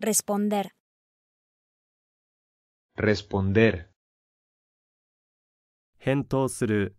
Responder. Responder. 返答する